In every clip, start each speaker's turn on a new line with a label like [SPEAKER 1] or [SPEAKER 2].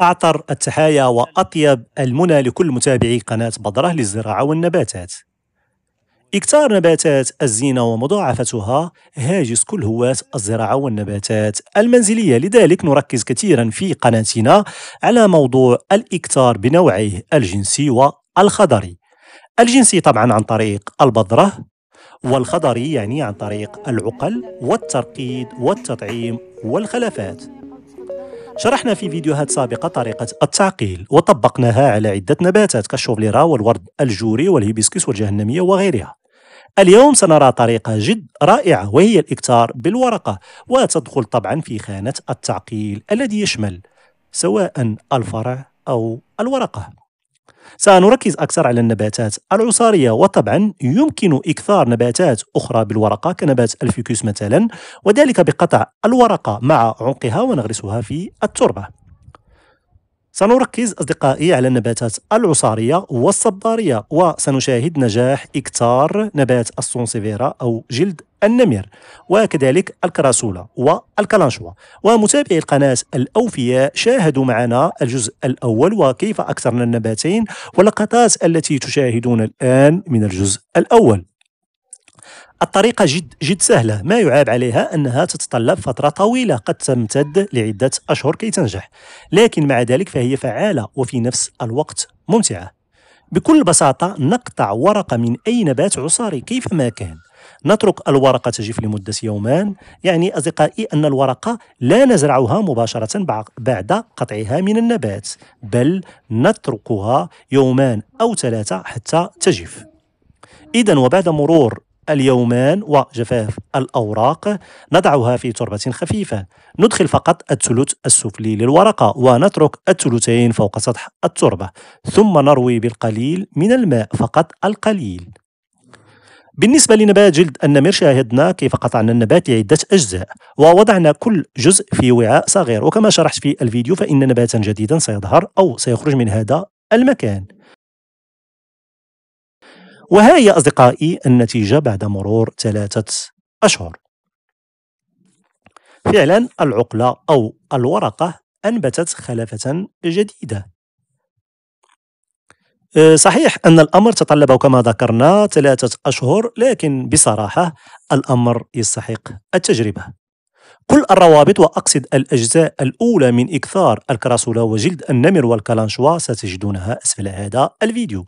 [SPEAKER 1] أعطر التحايا وأطيب المنى لكل متابعي قناة بدرة للزراعة والنباتات إكتار نباتات الزينة ومضاعفتها هاجس كل هواة الزراعة والنباتات المنزلية لذلك نركز كثيرا في قناتنا على موضوع الإكتار بنوعيه الجنسي والخضري الجنسي طبعا عن طريق البذرة والخضري يعني عن طريق العقل والترقيد والتطعيم والخلفات شرحنا في فيديوهات سابقة طريقة التعقيل وطبقناها على عدة نباتات كالشوفليرا والورد الجوري والهيبسكس والجهنمية وغيرها اليوم سنرى طريقة جد رائعة وهي الإكتار بالورقة وتدخل طبعا في خانة التعقيل الذي يشمل سواء الفرع أو الورقة سنركز أكثر على النباتات العصارية وطبعا يمكن إكثار نباتات أخرى بالورقة كنبات الفيكوس مثلا وذلك بقطع الورقة مع عنقها ونغرسها في التربة سنركز أصدقائي على النباتات العصارية والصبارية وسنشاهد نجاح إكتار نبات السونسيفيرا أو جلد النمر وكذلك الكراسولة والكلانشوا ومتابعي القناة الأوفياء شاهدوا معنا الجزء الأول وكيف أكثرنا النباتين واللقطات التي تشاهدون الآن من الجزء الأول الطريقة جد جد سهلة ما يعاب عليها أنها تتطلب فترة طويلة قد تمتد لعدة أشهر كي تنجح لكن مع ذلك فهي فعالة وفي نفس الوقت ممتعة بكل بساطة نقطع ورقة من أي نبات عصاري كيفما كان نترك الورقة تجف لمدة يومان يعني أصدقائي أن الورقة لا نزرعها مباشرة بعد قطعها من النبات بل نتركها يومان أو ثلاثة حتى تجف إذا وبعد مرور اليومان وجفاف الأوراق نضعها في تربة خفيفة ندخل فقط الثلث السفلي للورقة ونترك الثلثين فوق سطح التربة ثم نروي بالقليل من الماء فقط القليل بالنسبة لنبات جلد النمر شاهدنا كيف قطعنا النبات لعدة أجزاء ووضعنا كل جزء في وعاء صغير وكما شرحت في الفيديو فإن نباتا جديدا سيظهر أو سيخرج من هذا المكان وها هي أصدقائي النتيجة بعد مرور ثلاثة أشهر فعلا العقلة أو الورقة أنبتت خلفة جديدة أه، صحيح أن الأمر تطلب كما ذكرنا ثلاثة أشهر لكن بصراحة الأمر يستحق التجربة كل الروابط وأقصد الأجزاء الأولى من إكثار الكراسولا وجلد النمر والكالانشوا ستجدونها أسفل هذا الفيديو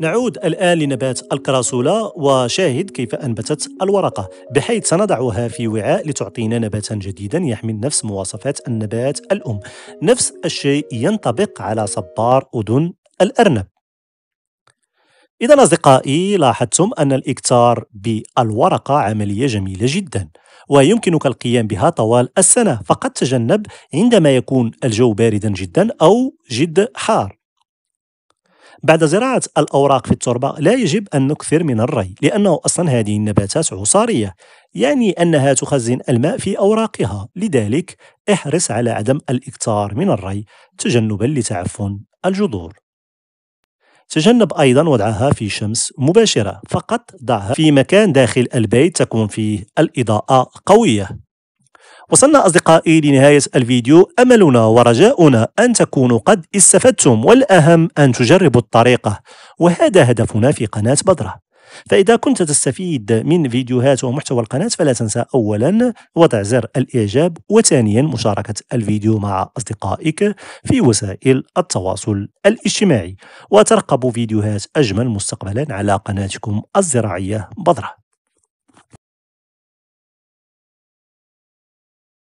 [SPEAKER 1] نعود الآن لنبات الكراسولا وشاهد كيف أنبتت الورقة بحيث سنضعها في وعاء لتعطينا نباتا جديدا يحمل نفس مواصفات النبات الأم نفس الشيء ينطبق على صبار أذن الأرنب إذا أصدقائي لاحظتم أن الإكتار بالورقة عملية جميلة جدا ويمكنك القيام بها طوال السنة فقط تجنب عندما يكون الجو باردا جدا أو جد حار بعد زراعة الأوراق في التربة لا يجب أن نكثر من الري لأنه أصلا هذه النباتات عصارية يعني أنها تخزن الماء في أوراقها لذلك احرص على عدم الإكثار من الري تجنبا لتعفن الجذور تجنب أيضا وضعها في شمس مباشرة فقط ضعها في مكان داخل البيت تكون فيه الإضاءة قوية وصلنا أصدقائي لنهاية الفيديو أملنا ورجاؤنا أن تكونوا قد استفدتم والأهم أن تجربوا الطريقة وهذا هدفنا في قناة بدرة فإذا كنت تستفيد من فيديوهات ومحتوى القناة فلا تنسى أولا وضع زر الإعجاب وثانيا مشاركة الفيديو مع أصدقائك في وسائل التواصل الاجتماعي وترقبوا فيديوهات أجمل مستقبلا على قناتكم الزراعية بدرة